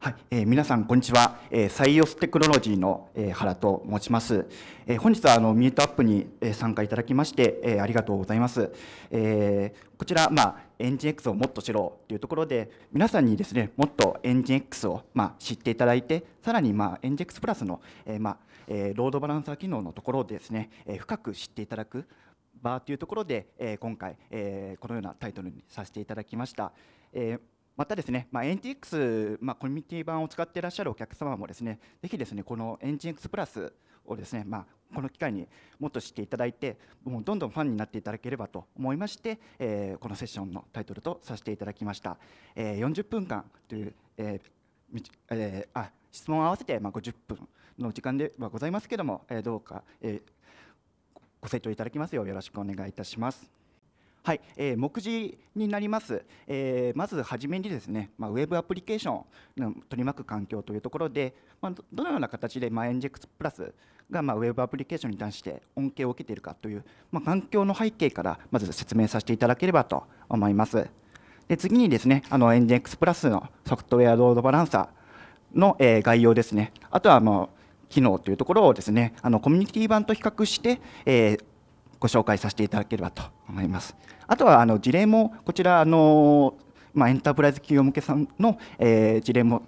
はい、えー、皆さんこんにちは、えー、サイオステクノロジーの、えー、原と申します、えー、本日はあのミートアップに、えー、参加いただきまして、えー、ありがとうございます、えー、こちらまあエンジン X をもっと知ろうというところで皆さんにですねもっとエンジン X をまあ知っていただいてさらにまあエンジン X プラスの、えー、まあ、えー、ロードバランサー機能のところをですね、えー、深く知っていただく場というところで、えー、今回、えー、このようなタイトルにさせていただきました、えーまたですね、まあ、NTX、まあ、コミュニティ版を使っていらっしゃるお客様もですね、ぜひですね、この NTX プラスをですね、まあ、この機会にもっと知っていただいて、もうどんどんファンになっていただければと思いまして、えー、このセッションのタイトルとさせていただきました。えー、40分間という、えーえー、あ質問を合わせて、まあ、50分の時間ではございますけども、えー、どうか、えー、ご清聴いただきますようよろしくお願いいたします。はい、えー、目次になります、えー、まずはじめにですね、まあ、ウェブアプリケーションの取り巻く環境というところで、まあ、どのような形でまエ m y n ク x プラスが、まあ、ウェブアプリケーションに対して恩恵を受けているかという、まあ、環境の背景からまず説明させていただければと思います。で次にですね、あのエンジ n ク x プラスのソフトウェアロードバランサーの、えー、概要ですね、あとはもう機能というところをですねあのコミュニティ版と比較して、えー、ご紹介させていただければと思います。あとはあの事例もこちらあの、まあ、エンタープライズ企業向けさんの、えー、事例も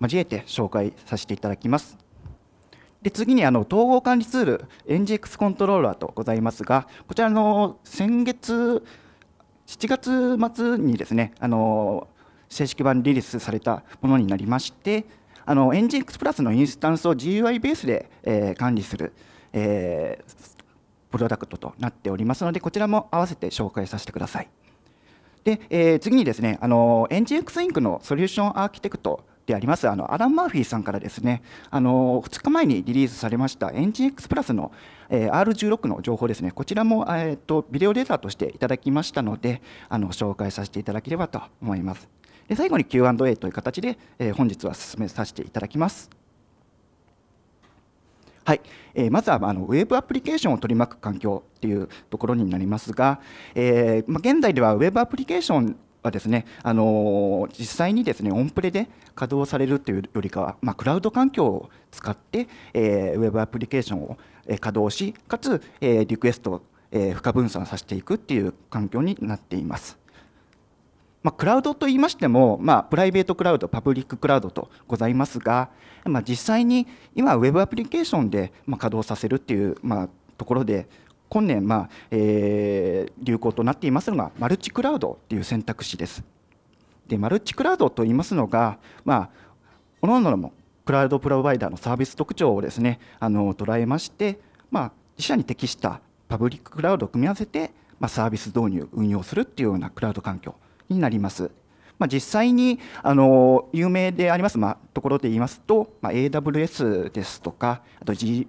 交えて紹介させていただきます。で次にあの統合管理ツール NGX コントローラーとございますがこちらの先月7月末にですねあの正式版リリースされたものになりましてあの NGX プラスのインスタンスを GUI ベースで、えー、管理する、えープロダクトとなっておりますのでこちらも合わせて紹介させてください。で、えー、次にですね、あの、n ン x インクのソリューションアーキテクトであります、あの、アラン・マーフィーさんからですね、あの、2日前にリリースされました NGX プラスの、えー、R16 の情報ですね、こちらも、えっ、ー、と、ビデオデータとしていただきましたので、あの、紹介させていただければと思います。で、最後に Q&A という形で、えー、本日は進めさせていただきます。はい、えー、まずはあのウェブアプリケーションを取り巻く環境というところになりますが、えーまあ、現在ではウェブアプリケーションはですね、あのー、実際にですねオンプレで稼働されるというよりかは、まあ、クラウド環境を使って、えー、ウェブアプリケーションを稼働しかつ、えー、リクエストを、えー、負荷分散させていくっていう環境になっています。まあ、クラウドと言いましても、まあ、プライベートクラウド、パブリッククラウドとございますが、まあ、実際に今、ウェブアプリケーションで、まあ、稼働させるっていう、まあ、ところで、今年、まあえー、流行となっていますのが、マルチクラウドという選択肢です。でマルチクラウドと言いますのが、まあ、おののクラウドプロバイダーのサービス特徴をですねあの捉えまして、まあ、自社に適したパブリッククラウドを組み合わせて、まあ、サービス導入運用するっていうようなクラウド環境になります。まあ、実際にあの有名であります、まあ、ところで言いますと、まあ、AWS ですとかあと、G、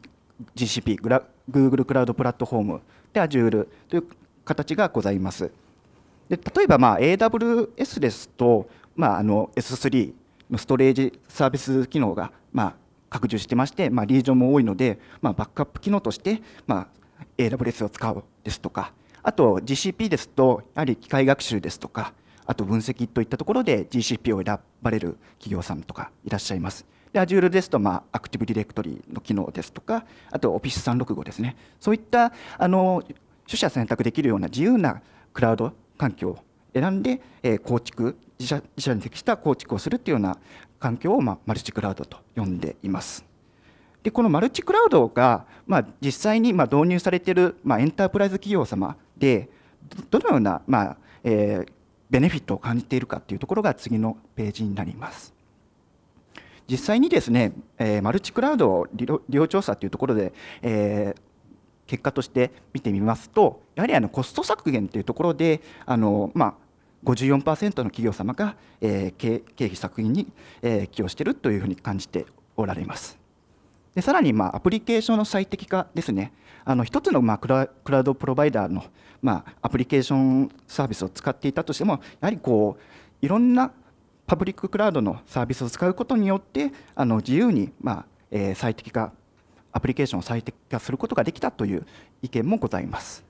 GCP グラ Google クラウドプラットフォームで Azure という形がございます。で例えば、まあ、AWS ですと、まあ、あの S3 のストレージサービス機能が、まあ、拡充してまして、まあ、リージョンも多いので、まあ、バックアップ機能として、まあ、AWS を使うですとかあと GCP ですとやはり機械学習ですとかあと分析といったところで GCP を選ばれる企業さんとかいらっしゃいます。で Azure ですと、まあ、アクティブディレクトリの機能ですとかあと Office365 ですねそういったあの取捨選択できるような自由なクラウド環境を選んで、え構築自社自社に適した構築をするというような環境を、まあ、マルチクラウドと呼んでいます。でこのマルチクラウドが、まあ、実際に、ま導入されている、まエンタープライズ企業様でどのような、まえー、ベネフィットを感じているかというところが次のページになります。実際にですね、えー、マルチクラウドを利用調査というところで、えー、結果として見てみますとやはりあのコスト削減というところであの、まあ、54%の企業様が、えー、経費削減に、えー、寄与しているというふうに感じておられます。でさらにまあアプリケーションの最適化ですねあの一つのまあクラウドプロバイダーのまあアプリケーションサービスを使っていたとしてもやはりこういろんなパブリッククラウドのサービスを使うことによってあの自由にまあえー、最適化アプリケーションを最適化することができたという意見もございます。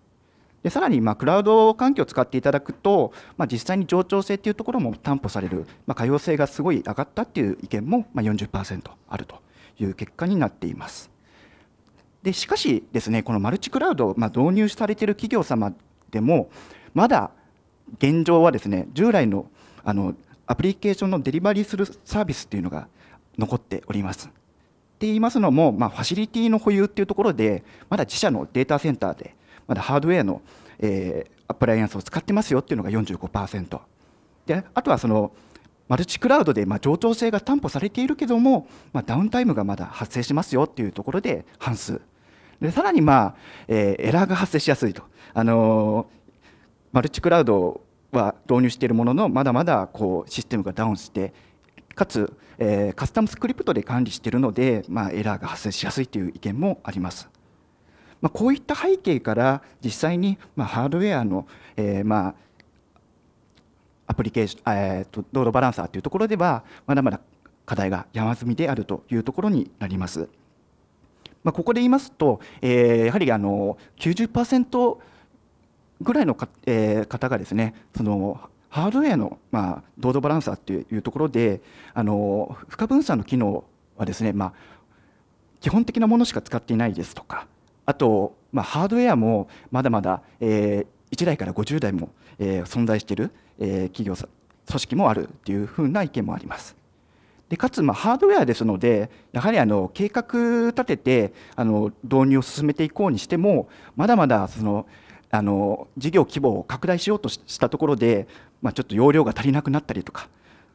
でさらに、まクラウド環境を使っていただくと、まあ、実際に冗長性というところも担保される、まあ、可用性がすごい上がったという意見も、ま40%あるという結果になっています。でしかしですねこのマルチクラウドを、ま導入されている企業様でもまだ現状はですね従来のあのアプリケーションのデリバリーするサービスというのが残っております。って言いますのも、まあ、ファシリティの保有っていうところでまだ自社のデータセンターでまだハードウェアの、えー、アプライアンスを使ってますよっていうのが45%であとはそのマルチクラウドでま冗長性が担保されているけども、まダウンタイムがまだ発生しますよっていうところで半数でさらに、まあえエラーが発生しやすいと、あのマルチクラウドは導入しているもののまだまだこうシステムがダウンしてかつ、えカスタムスクリプトで管理しているので、まエラーが発生しやすいという意見もあります。まこういった背景から実際に、まハードウェアの、えまプリケーション、えーと、道路バランサーというところではまだまだ課題が山積みであるというところになります。まあ、ここで言いますと、えー、やはりあの90%ぐらいのか、えー、方がですねそのハードウェアの、まあ、道路バランサーというところであの負荷分散の機能はですね、まあ、基本的なものしか使っていないですとかあと、まあ、ハードウェアもまだまだ、えー、1台から50台もえー、存在している、えー、企業組織もあるというふうな意見もあります。でかつまあハードウェアですのでやはりあの計画立ててあの導入を進めていこうにしてもまだまだそのあの事業規模を拡大しようとしたところで、まあ、ちょっと容量が足りなくなったりとか、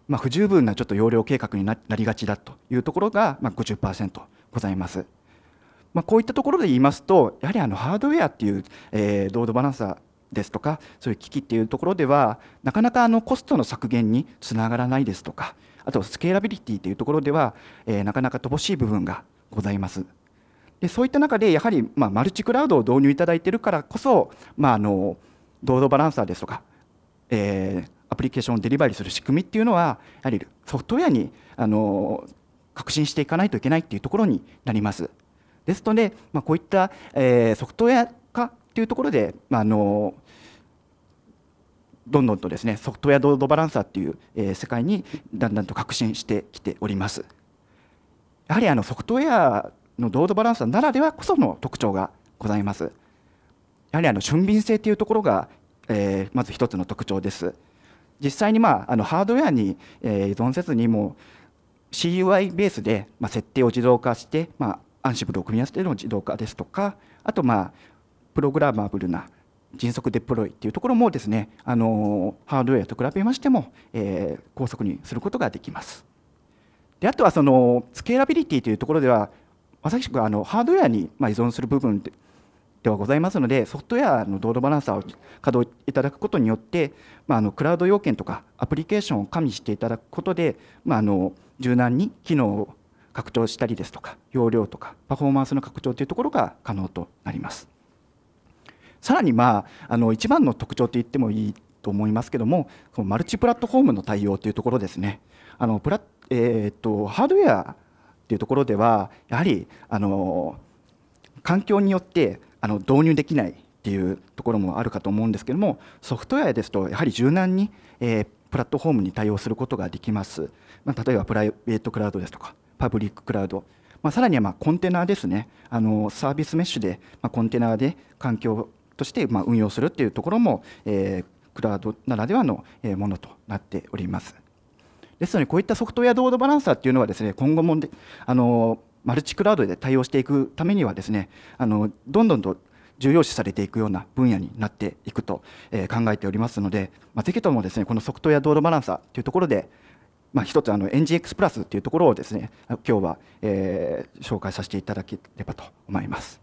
まあ、不十分なちょっと容量計画になりがちだというところが、まあ50、50%ございます。まあ、こういったところで言いますとやはりあのハードウェアっていう、えー、ロードバランサーですとかそういう機器っていうところではなかなかあのコストの削減につながらないですとかあとスケーラビリティというところでは、えー、なかなか乏しい部分がございます。でそういった中でやはり、まあ、マルチクラウドを導入いただいているからこそ、まあ、あの道路バランサーですとか、えー、アプリケーションをデリバリーする仕組みっていうのはやはりソフトウェアにあの革新していかないといけないっていうところになります。ですので、まあ、こういった、えー、ソフトウェアいうところで、まあ、のどんどんとですねソフトウェアロードバランサーっていう、え世界にだんだんと革新してきております。やはりあのソフトウェアのロードバランサーならではこその特徴がございます。やはりあの俊敏性というところが、えー、まず一つの特徴です。実際に、まあ、あのハードウェアに、え依存せずにも CUI ベースで、ま設定を自動化して、まあ、アンシブルを組み合わせての自動化ですとかあと、まあ、プログラマブルな迅速デプロイというところもですねあのハードウェアと比べましても、えー、高速にすることができます。であとはそのスケーラビリティというところではまさしくあのハードウェアに依存する部分ではございますのでソフトウェアのロードバランサーを稼働いただくことによって、まあ、あのクラウド要件とかアプリケーションを加味していただくことで、まあ、あの柔軟に機能を拡張したりですとか容量とかパフォーマンスの拡張というところが可能となります。さらに、まあ、あの一番の特徴と言ってもいいと思いますけどものマルチプラットフォームの対応というところですねあのプラ、えー、っとハードウェアというところではやはりあの環境によってあの導入できないというところもあるかと思うんですけどもソフトウェアですとやはり柔軟に、えー、プラットフォームに対応することができます、まあ、例えばプライベートクラウドですとかパブリッククラウドまあ、さらにはまコンテナですねあのサービスメッシュで、まあ、コンテナで環境としてま運用するっていうところも、えー、クラウドならではのものとなっております。ですのでこういったソフトウェアロードバランサーっていうのはですね今後もであのマルチクラウドで対応していくためにはですねあのどんどんと重要視されていくような分野になっていくと、え考えておりますので、まあ、ぜひともですねこのソフトウェアロードバランサーというところでまあ、一つあの NGX プラスというところをですね今日は、えー、紹介させていただければと思います。